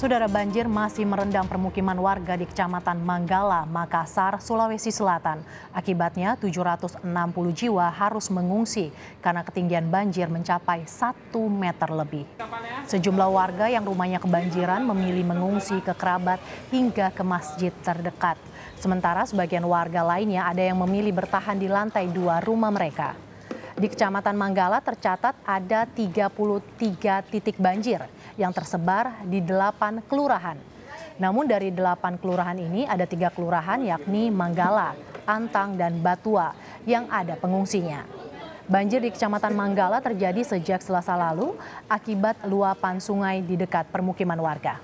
Saudara banjir masih merendam permukiman warga di Kecamatan Manggala, Makassar, Sulawesi Selatan. Akibatnya 760 jiwa harus mengungsi karena ketinggian banjir mencapai 1 meter lebih. Sejumlah warga yang rumahnya kebanjiran memilih mengungsi ke kerabat hingga ke masjid terdekat. Sementara sebagian warga lainnya ada yang memilih bertahan di lantai dua rumah mereka. Di Kecamatan Manggala tercatat ada 33 titik banjir yang tersebar di 8 kelurahan. Namun dari 8 kelurahan ini ada tiga kelurahan yakni Manggala, Antang, dan Batua yang ada pengungsinya. Banjir di Kecamatan Manggala terjadi sejak Selasa lalu akibat luapan sungai di dekat permukiman warga.